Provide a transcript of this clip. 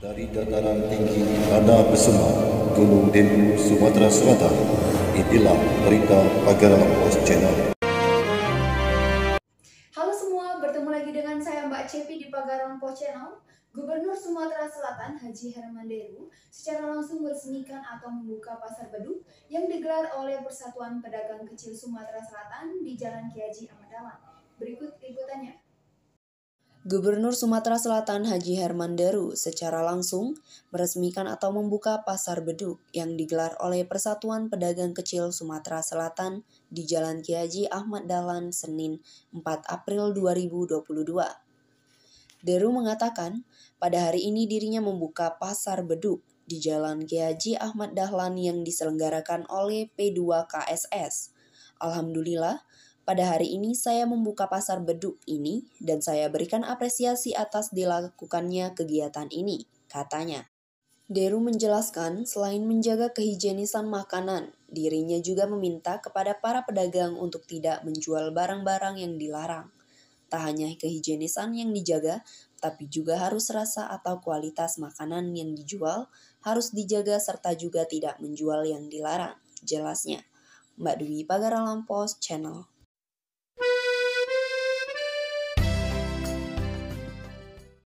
Dari dataran tinggi Tanda Besema, Gunung Denu, Sumatera Selatan, Itulah berita Pagar Pos Channel. Halo semua, bertemu lagi dengan saya Mbak Cepi di Pagar Pos Channel. Gubernur Sumatera Selatan Haji Herman Deru secara langsung meresmikan atau membuka pasar beduk yang digelar oleh Persatuan Pedagang Kecil Sumatera Selatan di Jalan Kiaji Ahmad Dahlan. Berikut liputannya. Gubernur Sumatera Selatan Haji Herman Deru secara langsung meresmikan atau membuka pasar beduk yang digelar oleh Persatuan Pedagang Kecil Sumatera Selatan di Jalan Kiai Ahmad Dahlan Senin 4 April 2022. Deru mengatakan, pada hari ini dirinya membuka pasar beduk di Jalan Kiai Ahmad Dahlan yang diselenggarakan oleh P2KSS. Alhamdulillah, pada hari ini saya membuka pasar beduk ini dan saya berikan apresiasi atas dilakukannya kegiatan ini, katanya. Deru menjelaskan, selain menjaga kehigienisan makanan, dirinya juga meminta kepada para pedagang untuk tidak menjual barang-barang yang dilarang. Tak hanya kehigienisan yang dijaga, tapi juga harus rasa atau kualitas makanan yang dijual harus dijaga serta juga tidak menjual yang dilarang, jelasnya. Mbak Dwi Pagaralampos Channel